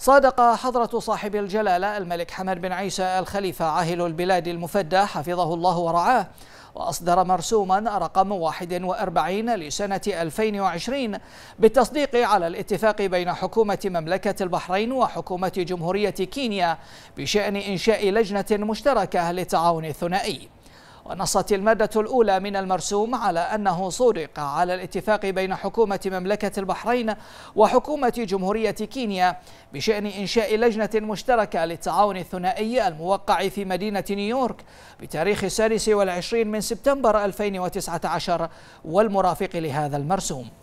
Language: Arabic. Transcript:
صادق حضرة صاحب الجلالة الملك حمد بن عيسى الخليفة عاهل البلاد المفدى حفظه الله ورعاه وأصدر مرسوما رقم 41 لسنة 2020 بالتصديق على الاتفاق بين حكومة مملكة البحرين وحكومة جمهورية كينيا بشأن إنشاء لجنة مشتركة للتعاون الثنائي ونصت المادة الأولى من المرسوم على أنه صدق على الاتفاق بين حكومة مملكة البحرين وحكومة جمهورية كينيا بشأن إنشاء لجنة مشتركة للتعاون الثنائي الموقع في مدينة نيويورك بتاريخ 26 من سبتمبر 2019 والمرافق لهذا المرسوم